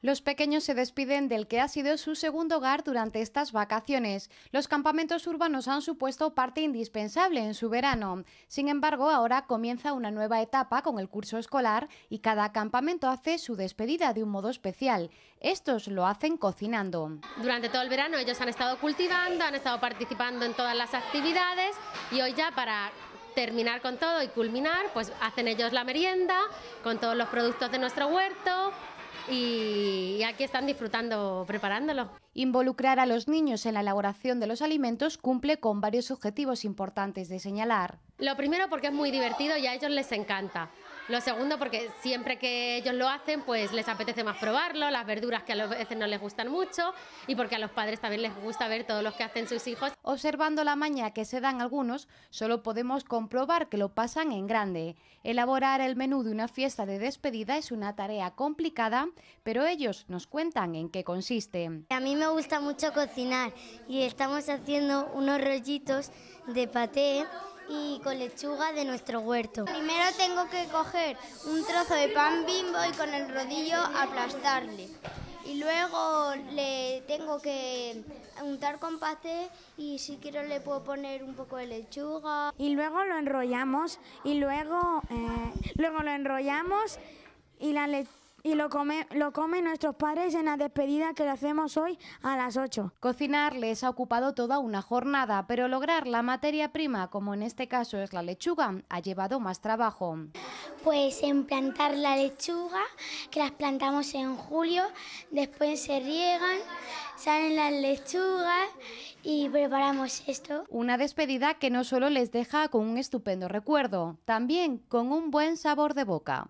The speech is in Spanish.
Los pequeños se despiden del que ha sido su segundo hogar durante estas vacaciones. Los campamentos urbanos han supuesto parte indispensable en su verano. Sin embargo, ahora comienza una nueva etapa con el curso escolar y cada campamento hace su despedida de un modo especial. Estos lo hacen cocinando. Durante todo el verano ellos han estado cultivando, han estado participando en todas las actividades y hoy ya para terminar con todo y culminar, pues hacen ellos la merienda con todos los productos de nuestro huerto, y aquí están disfrutando preparándolo. Involucrar a los niños en la elaboración de los alimentos cumple con varios objetivos importantes de señalar. Lo primero porque es muy divertido y a ellos les encanta. Lo segundo, porque siempre que ellos lo hacen, pues les apetece más probarlo, las verduras que a veces no les gustan mucho y porque a los padres también les gusta ver todos los que hacen sus hijos. Observando la maña que se dan algunos, solo podemos comprobar que lo pasan en grande. Elaborar el menú de una fiesta de despedida es una tarea complicada, pero ellos nos cuentan en qué consiste. A mí me gusta mucho cocinar y estamos haciendo unos rollitos de paté y con lechuga de nuestro huerto. Primero tengo que coger un trozo de pan bimbo y con el rodillo aplastarle. Y luego le tengo que untar con pastel y si quiero le puedo poner un poco de lechuga. Y luego lo enrollamos y luego, eh, luego lo enrollamos y la lechuga y lo, come, lo comen nuestros padres en la despedida que le hacemos hoy a las 8. Cocinar les ha ocupado toda una jornada, pero lograr la materia prima, como en este caso es la lechuga, ha llevado más trabajo. Pues en plantar la lechuga, que las plantamos en julio, después se riegan, salen las lechugas y preparamos esto. Una despedida que no solo les deja con un estupendo recuerdo, también con un buen sabor de boca.